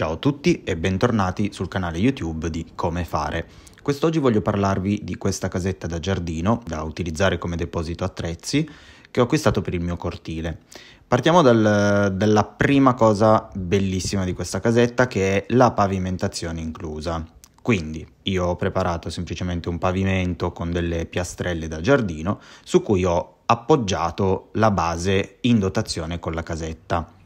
Ciao a tutti e bentornati sul canale YouTube di Come Fare. Quest'oggi voglio parlarvi di questa casetta da giardino da utilizzare come deposito attrezzi che ho acquistato per il mio cortile. Partiamo dal, dalla prima cosa bellissima di questa casetta che è la pavimentazione inclusa. Quindi io ho preparato semplicemente un pavimento con delle piastrelle da giardino su cui ho appoggiato la base in dotazione con la casetta.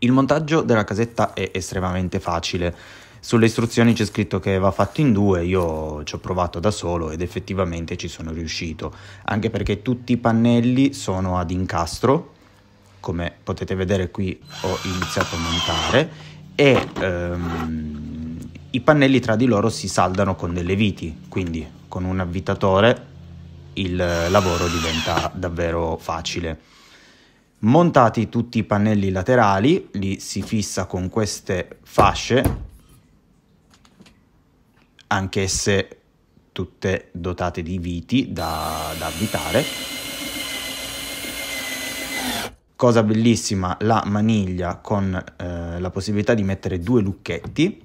Il montaggio della casetta è estremamente facile. Sulle istruzioni c'è scritto che va fatto in due, io ci ho provato da solo ed effettivamente ci sono riuscito, anche perché tutti i pannelli sono ad incastro, come potete vedere qui ho iniziato a montare, e ehm, i pannelli tra di loro si saldano con delle viti, quindi con un avvitatore il lavoro diventa davvero facile. Montati tutti i pannelli laterali, li si fissa con queste fasce, anch'esse tutte dotate di viti da, da avvitare. Cosa bellissima la maniglia con eh, la possibilità di mettere due lucchetti.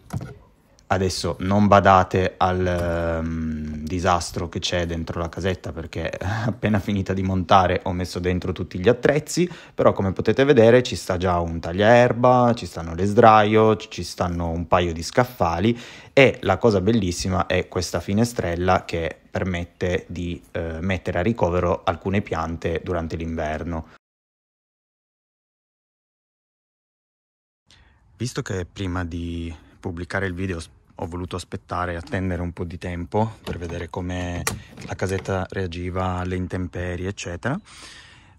Adesso non badate al... Um, disastro che c'è dentro la casetta perché appena finita di montare ho messo dentro tutti gli attrezzi, però come potete vedere ci sta già un tagliaerba, ci stanno le sdraio, ci stanno un paio di scaffali e la cosa bellissima è questa finestrella che permette di eh, mettere a ricovero alcune piante durante l'inverno. Visto che prima di pubblicare il video ho voluto aspettare, attendere un po' di tempo per vedere come la casetta reagiva alle intemperie, eccetera.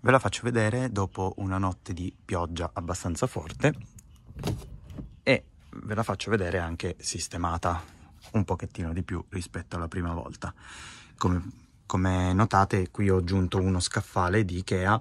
Ve la faccio vedere dopo una notte di pioggia abbastanza forte e ve la faccio vedere anche sistemata un pochettino di più rispetto alla prima volta. Come, come notate qui ho aggiunto uno scaffale di Ikea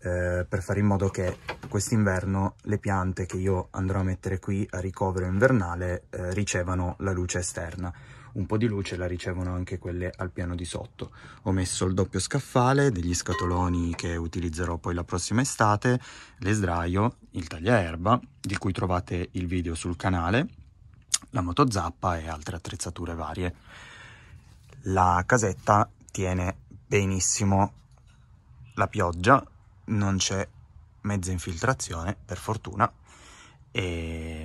eh, per fare in modo che Certo, quest'inverno le piante che io andrò a mettere qui a ricovero invernale eh, ricevano la luce esterna. Un po' di luce la ricevono anche quelle al piano di sotto. Ho messo il doppio scaffale, degli scatoloni che utilizzerò poi la prossima estate, le sdraio, il tagliaerba, di cui trovate il video sul canale, la motozappa e altre attrezzature varie. La casetta tiene benissimo la pioggia, non c'è mezza infiltrazione, per fortuna, e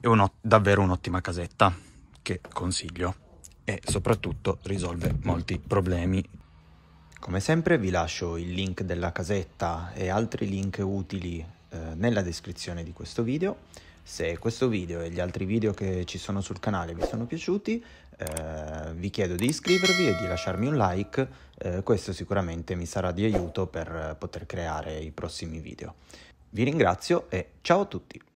è un, davvero un'ottima casetta che consiglio e soprattutto risolve molti problemi. Come sempre vi lascio il link della casetta e altri link utili eh, nella descrizione di questo video se questo video e gli altri video che ci sono sul canale vi sono piaciuti, eh, vi chiedo di iscrivervi e di lasciarmi un like, eh, questo sicuramente mi sarà di aiuto per poter creare i prossimi video. Vi ringrazio e ciao a tutti!